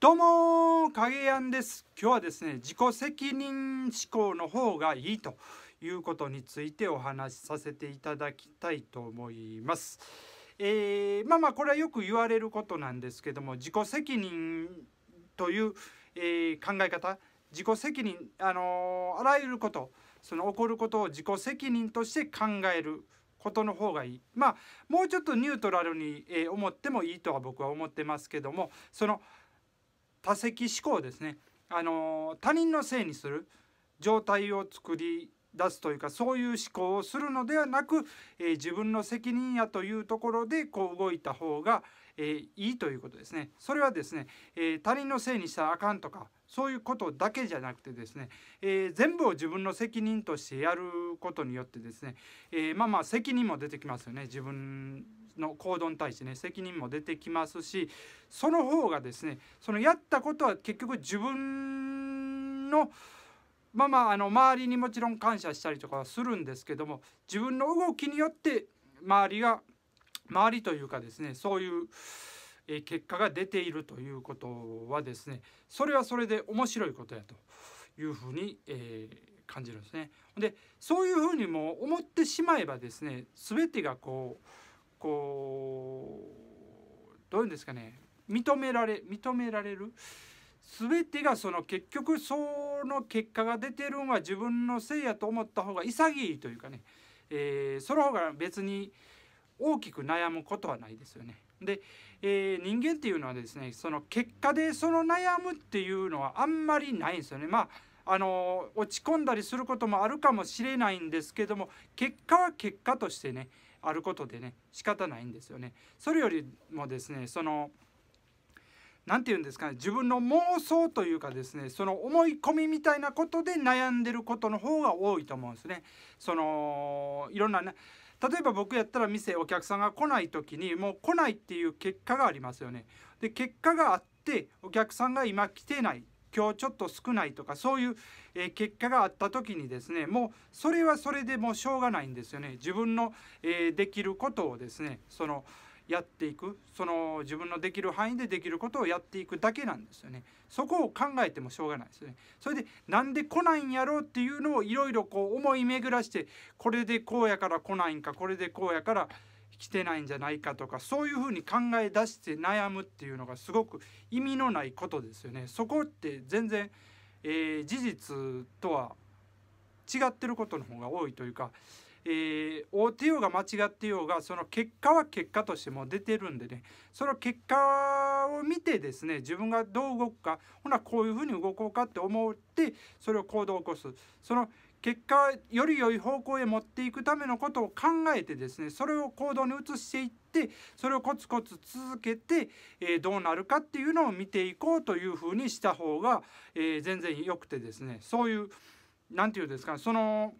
どうも影やんです今日はですね自己責任思考の方がいいということについてお話しさせていただきたいと思います。えー、まあまあこれはよく言われることなんですけども自己責任という、えー、考え方自己責任、あのー、あらゆることその起こることを自己責任として考えることの方がいいまあもうちょっとニュートラルに、え思ってもいいとは僕は思ってますけどもその多責思考ですねあの他人のせいにする状態を作り出すというかそういう思考をするのではなく、えー、自分の責任やというところでこう動いた方が、えー、いいということですね。それはですね、えー、他人のせいにしたらあかんとかそういうことだけじゃなくてですね、えー、全部を自分の責任としてやることによってですね、えー、まあまあ責任も出てきますよね自分の行動に対してね責任も出てきますしその方がですねそのやったことは結局自分のまあまああの周りにもちろん感謝したりとかはするんですけども自分の動きによって周りが周りというかですねそういう結果が出ているということはですねそれはそれで面白いことやというふうに、えー、感じるんですね。でそういうふうにも思ってしまえばですね全てがこうこうどういうんですかね認められ認められる全てがその結局その結果が出てるんは自分のせいやと思った方が潔いというかね、えー、その方が別に大きく悩むことはないですよね。で、えー、人間っていうのはですねその結果でその悩むっていうのはあんまりないんですよね。まああの落ち込んだりすることもあるかもしれないんですけども結果は結果としてねあることでね仕方ないんですよね。それよりもですねその何て言うんですかね自分の妄想というかですねその思い込みみたいなことで悩んでることの方が多いと思うんですね。そのいろんな、ね、例えば僕やったら店お客さんが来ない時にもう来ないっていう結果がありますよね。で結果があってお客さんが今来てない今日ちょっと少ないとかそういう、え結果があった時にですねもうそれはそれでもうしょうがないんですよね自分の、えできることをですねそのやっていくその自分のできる範囲でできることをやっていくだけなんですよねそこを考えてもしょうがないですよねそれでなんで来ないんやろうっていうのをいろいろこう思い巡らしてこれでこうやから来ないんかこれでこうやから来てないんじゃないかとかそういうふうに考え出して悩むっていうのがすごく意味のないことですよね。そこって全然、えー、事実とは違ってることの方が多いというか、えー、会うようが間違ってようがその結果は結果としても出てるんでねその結果を見てですね自分がどう動くかほなこういうふうに動こうかって思ってそれを行動を起こすその結果より良い方向へ持っていくためのことを考えてですねそれを行動に移していってそれをコツコツ続けて、えー、どうなるかっていうのを見ていこうというふうにした方が、えー、全然良くてですねそういう何て言うんですかその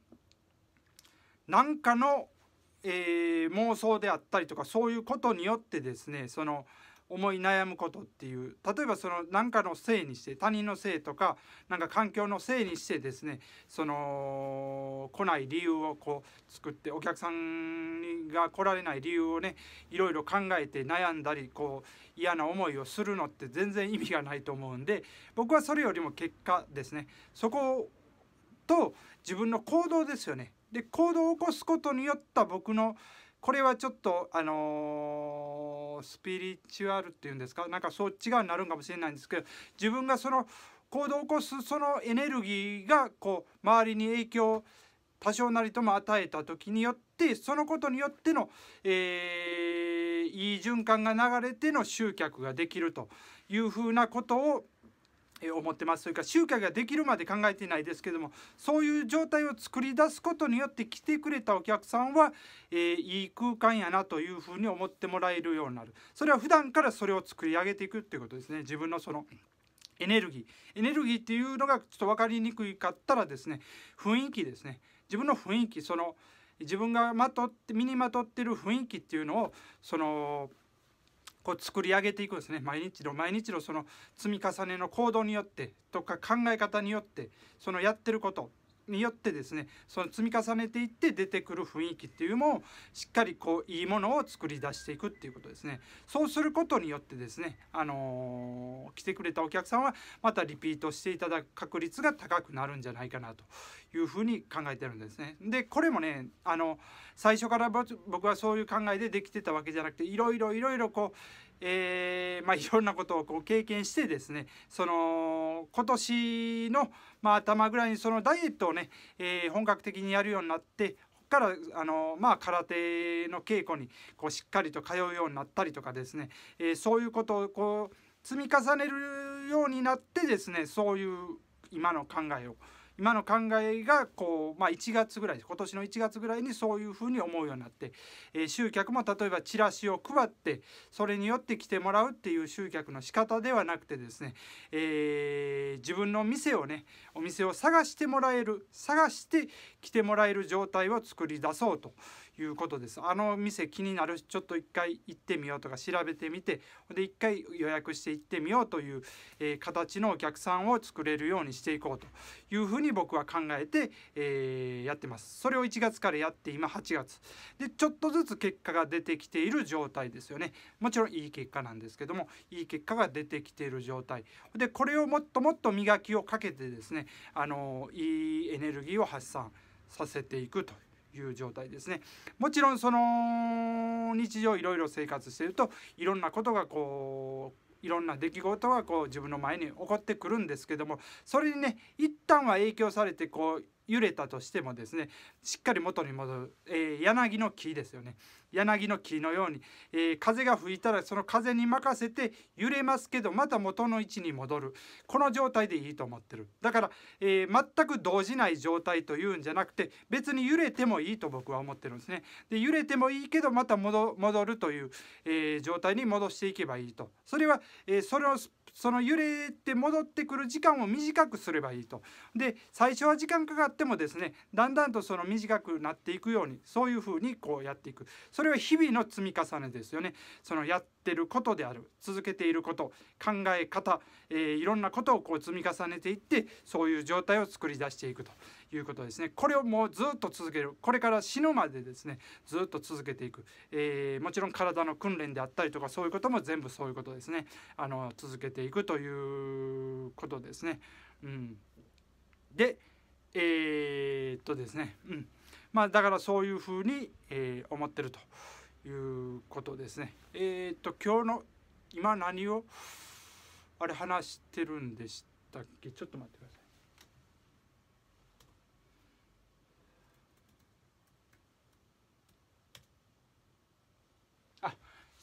なんかの、えー、妄想であったりとかそういうことによってですねその、思い悩むことっていう例えばその何かのせいにして他人のせいとかなんか環境のせいにしてですねその来ない理由をこう作ってお客さんが来られない理由をねいろいろ考えて悩んだりこう嫌な思いをするのって全然意味がないと思うんで僕はそれよりも結果ですねそこと自分の行動ですよね。で行動を起こすことによった僕のこれはちょっとあのー、スピリチュアルっていうんですかなんかそっち側になるんかもしれないんですけど自分がその行動を起こすそのエネルギーがこう周りに影響を多少なりとも与えた時によってそのことによっての、えー、いい循環が流れての集客ができるというふうなことを思ってますそれから集客ができるまで考えてないですけどもそういう状態を作り出すことによって来てくれたお客さんは、えー、いい空間やなというふうに思ってもらえるようになるそれは普段からそれを作り上げていくっていうことですね自分のそのエネルギーエネルギーっていうのがちょっと分かりにくかったらですね雰囲気ですね自分の雰囲気その自分がまとって身にまとってる雰囲気っていうのをそのこう作り上げていくんですね毎日の毎日のその積み重ねの行動によってとか考え方によってそのやってることによってですねその積み重ねていって出てくる雰囲気っていうのもしっかりこういいものを作り出していくっていうことですねそうすることによってですね、あのー、来てくれたお客さんはまたリピートしていただく確率が高くなるんじゃないかなというふうに考えてるんですね。でこれもねあの最初から僕はそういう考えでできてたわけじゃなくていろいろいろいろこうえー、まあ、いろんなことをこう経験してですねその今年の、まあ、頭ぐらいにそのダイエットをね、えー、本格的にやるようになってからあの、まあ、空手の稽古にこうしっかりと通うようになったりとかですね、えー、そういうことをこう積み重ねるようになってですねそういう今の考えを今の考えがこう、まあ、1月ぐらい今年の1月ぐらいにそういうふうに思うようになって、えー、集客も例えばチラシを配ってそれによって来てもらうっていう集客の仕方ではなくてですね、えー、自分の店をねお店を探してもらえる探して来てもらえる状態を作り出そうということですあの店気になるちょっと一回行ってみようとか調べてみてで一回予約して行ってみようという、えー、形のお客さんを作れるようにしていこうというふうに僕は考えて、えー、やってますそれを1月からやって今8月でちょっとずつ結果が出てきている状態ですよねもちろんいい結果なんですけどもいい結果が出てきている状態でこれをもっともっと磨きをかけてですねあのいいエネルギーを発散させていくという状態ですねもちろんその日常いろいろ生活してるといろんなことがこういろんな出来事がこう自分の前に起こってくるんですけどもそれにね一旦は影響されてこう揺れたとしてもですねしっかり元に戻る、えー、柳の木ですよね柳の木のように、えー、風が吹いたらその風に任せて揺れますけどまた元の位置に戻るこの状態でいいと思ってるだから、えー、全く動じない状態というんじゃなくて別に揺れてもいいと僕は思ってるんですねで揺れてもいいけどまた戻るという、えー、状態に戻していけばいいとそれは、えー、それをその揺れて戻ってくる時間を短くすればいいとで最初は時間かかっってもですねだんだんとその短くなっていくようにそういうふうにこうやっていくそれは日々の積み重ねですよねそのやってることである続けていること考え方、えー、いろんなことをこう積み重ねていってそういう状態を作り出していくということですねこれをもうずっと続けるこれから死ぬまでですねずっと続けていく、えー、もちろん体の訓練であったりとかそういうことも全部そういうことですねあの続けていくということですね。うん、でえー、っとですね、うんまあ、だからそういうふうに、えー、思ってるということですね。えー、っと今日の今何をあれ話してるんでしたっけちょっと待ってください。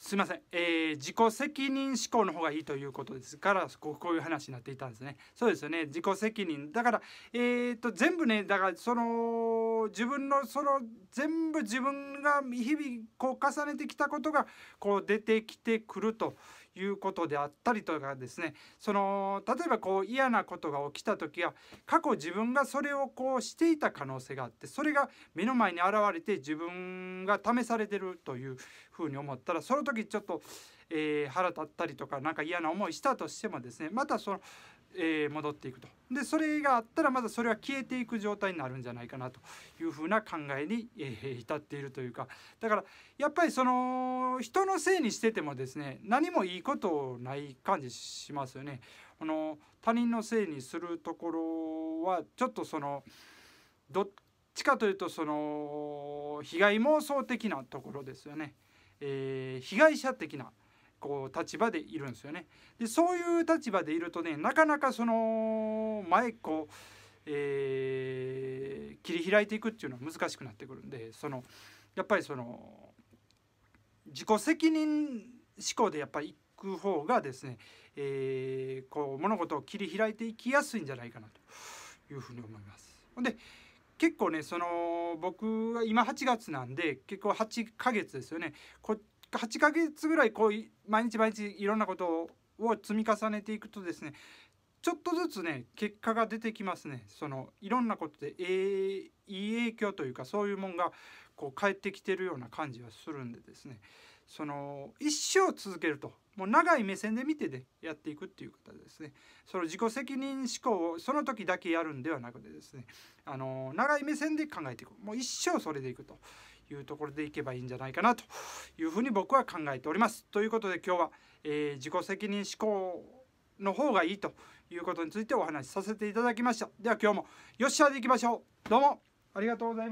すいません、えー、自己責任思考の方がいいということですからこういう話になっていたんですねそうですよね自己責任だからえー、っと全部ねだからその自分のその全部自分が日々こう重ねてきたことがこう出てきてくるということであったりとかですねその例えばこう嫌なことが起きた時は過去自分がそれをこうしていた可能性があってそれが目の前に現れて自分が試されてるというふうに思ったらその時ちょっと、えー、腹立ったりとか何か嫌な思いしたとしてもですねまたその、えー、戻っていくとでそれがあったらまたそれは消えていく状態になるんじゃないかなというふうな考えに、えー、至っているというかだからやっぱりその人のせいにしててもですね何もいいことない感じしますよね。この他人のせいにするところはちょっとそのどっちかというとその被害妄想的なところですよね。えー、被害者的なこう立場でいるんですよね。でそういう立場でいるとねなかなかその前こう、えー、切り開いていくっていうのは難しくなってくるんでそのやっぱりその自己責任思考でやっぱりいく方がですね、えー、こう物事を切り開いていきやすいんじゃないかなというふうに思います。で結構ねその僕は今8月なんで結構8ヶ月ですよねこ8ヶ月ぐらいこう毎日毎日いろんなことを積み重ねていくとですねちょっとずつね結果が出てきますねそのいろんなことで、えー、いい影響というかそういうもんがこう返ってきてるような感じはするんでですねその一生続けるともう長い目線で見てでやっていくっていう方ですねその自己責任思考をその時だけやるんではなくてですねあの長い目線で考えていくもう一生それでいくというところでいけばいいんじゃないかなというふうに僕は考えております。ということで今日は、えー、自己責任思考の方がいいということについてお話しさせていただきました。では今日もよっしゃでいきましょう。どうもありがとうございます。